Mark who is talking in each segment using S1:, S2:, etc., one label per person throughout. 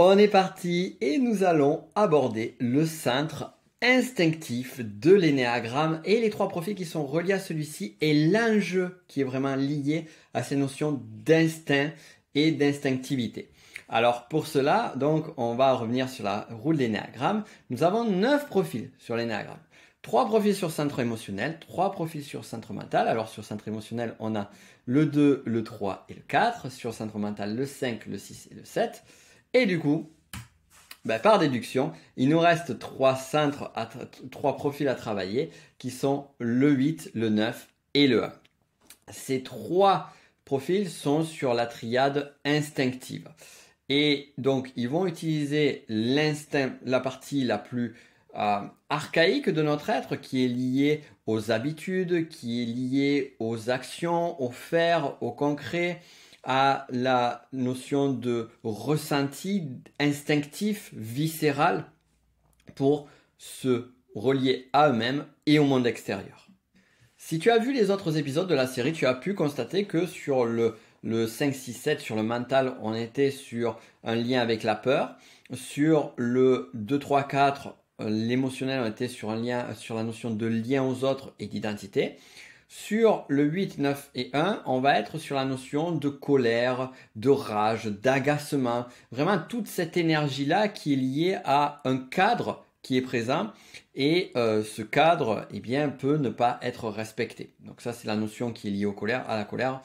S1: On est parti et nous allons aborder le centre instinctif de l'énéagramme et les trois profils qui sont reliés à celui-ci et l'enjeu qui est vraiment lié à ces notions d'instinct et d'instinctivité. Alors pour cela, donc on va revenir sur la roue de l'énéagramme. Nous avons neuf profils sur l'énéagramme. Trois profils sur centre émotionnel, trois profils sur centre mental. Alors sur centre émotionnel, on a le 2, le 3 et le 4, sur centre mental le 5, le 6 et le 7. Et du coup, bah, par déduction, il nous reste trois trois profils à travailler qui sont le 8, le 9 et le 1. Ces trois profils sont sur la triade instinctive. Et donc, ils vont utiliser l'instinct, la partie la plus euh, archaïque de notre être qui est liée aux habitudes, qui est liée aux actions, aux faire, au concret, à la notion de ressenti instinctif, viscéral, pour se relier à eux-mêmes et au monde extérieur. Si tu as vu les autres épisodes de la série, tu as pu constater que sur le, 5, 6, 7, sur le mental, on était sur un lien avec la peur. Sur le 2, 3, 4, l'émotionnel, on était sur, un lien, sur la notion de lien aux autres et d'identité. Sur le 8, 9 et 1, on va être sur la notion de colère, de rage, d'agacement, vraiment toute cette énergie-là qui est liée à un cadre qui est présent et euh, ce cadre eh bien, peut ne pas être respecté. Donc ça c'est la notion qui est liée aux colère, à la colère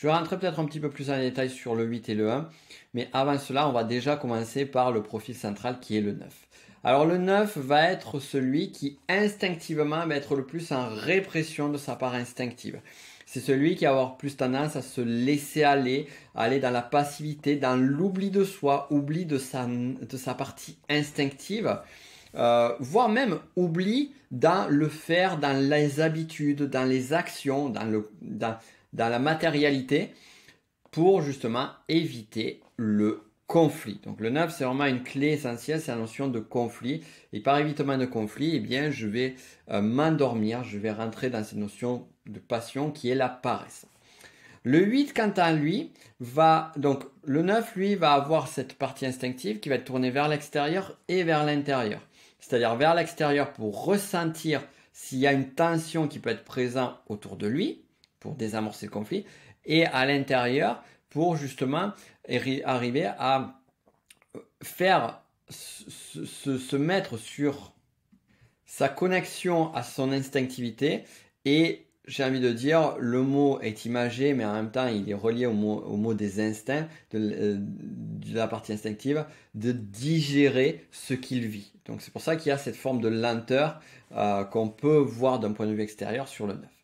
S1: je vais rentrer peut-être un petit peu plus en détail sur le 8 et le 1, mais avant cela, on va déjà commencer par le profil central qui est le 9. Alors le 9 va être celui qui instinctivement va être le plus en répression de sa part instinctive. C'est celui qui va avoir plus tendance à se laisser aller, à aller dans la passivité, dans l'oubli de soi, oubli de sa, de sa partie instinctive. Euh, voire même oubli dans le faire, dans les habitudes, dans les actions, dans, le, dans, dans la matérialité pour justement éviter le conflit. Donc le 9, c'est vraiment une clé essentielle, c'est la notion de conflit. Et par évitement de conflit, eh bien, je vais euh, m'endormir, je vais rentrer dans cette notion de passion qui est la paresse. Le 8, quant à lui, va, donc, le 9, lui, va avoir cette partie instinctive qui va être tournée vers l'extérieur et vers l'intérieur. C'est-à-dire vers l'extérieur pour ressentir s'il y a une tension qui peut être présente autour de lui, pour désamorcer le conflit, et à l'intérieur pour justement arriver à faire se, mettre sur sa connexion à son instinctivité et j'ai envie de dire, le mot est imagé, mais en même temps, il est relié au mot, au mot des instincts, de, euh, la partie instinctive, de digérer ce qu'il vit. Donc c'est pour ça qu'il y a cette forme de lenteur euh, qu'on peut voir d'un point de vue extérieur sur le neuf.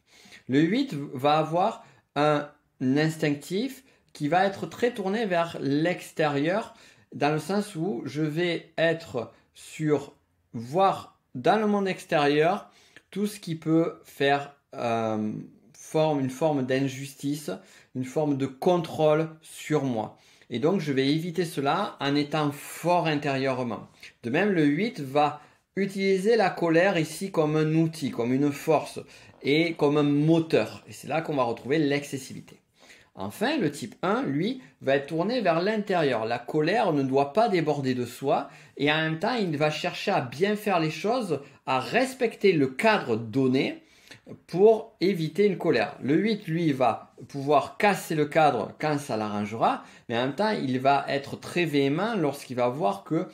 S1: Le 8 va avoir un instinctif qui va être très tourné vers l'extérieur, dans le sens où je vais être sur voir dans le monde extérieur tout ce qui peut faire euh, forme, une forme d'injustice, une forme de contrôle sur moi. Et donc je vais éviter cela en étant fort intérieurement. De même, le 8 va utiliser la colère ici comme un outil, comme une force et comme un moteur. Et c'est là qu'on va retrouver l'excessivité. Enfin, le type 1, lui, va être tourné vers l'intérieur. La colère ne doit pas déborder de soi et en même temps, il va chercher à bien faire les choses, à respecter le cadre donné pour éviter une colère. Le 8, lui, va pouvoir casser le cadre quand ça l'arrangera, mais en même temps, il va être très véhément lorsqu'il va voir que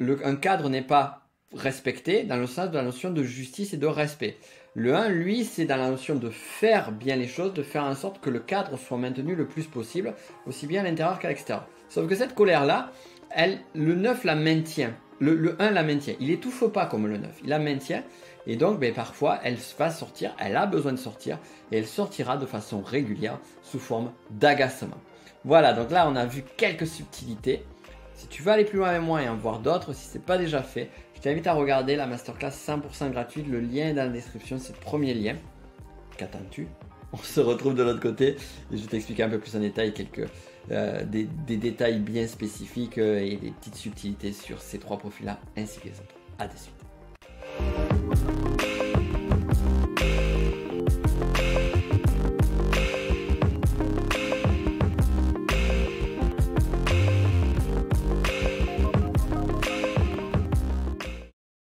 S1: un cadre n'est pas respecter dans le sens de la notion de justice et de respect. Le 1, lui, c'est dans la notion de faire bien les choses, de faire en sorte que le cadre soit maintenu le plus possible, aussi bien à l'intérieur qu'à l'extérieur. Sauf que cette colère-là, elle, le 9 la maintient. Le, 1 la maintient. Il étouffe pas comme le 9. Il la maintient. Et donc, ben, parfois, elle va sortir, elle a besoin de sortir, et elle sortira de façon régulière sous forme d'agacement. Voilà, donc là, on a vu quelques subtilités. Si tu veux aller plus loin avec moi et en voir d'autres, si ce n'est pas déjà fait, je t'invite à regarder la masterclass 100% gratuite. Le lien est dans la description, c'est le premier lien. Qu'attends-tu On se retrouve de l'autre côté et je vais t'expliquer un peu plus en détail quelques euh, des, détails bien spécifiques euh, et des petites subtilités sur ces trois profils-là ainsi que les autres. A de suite.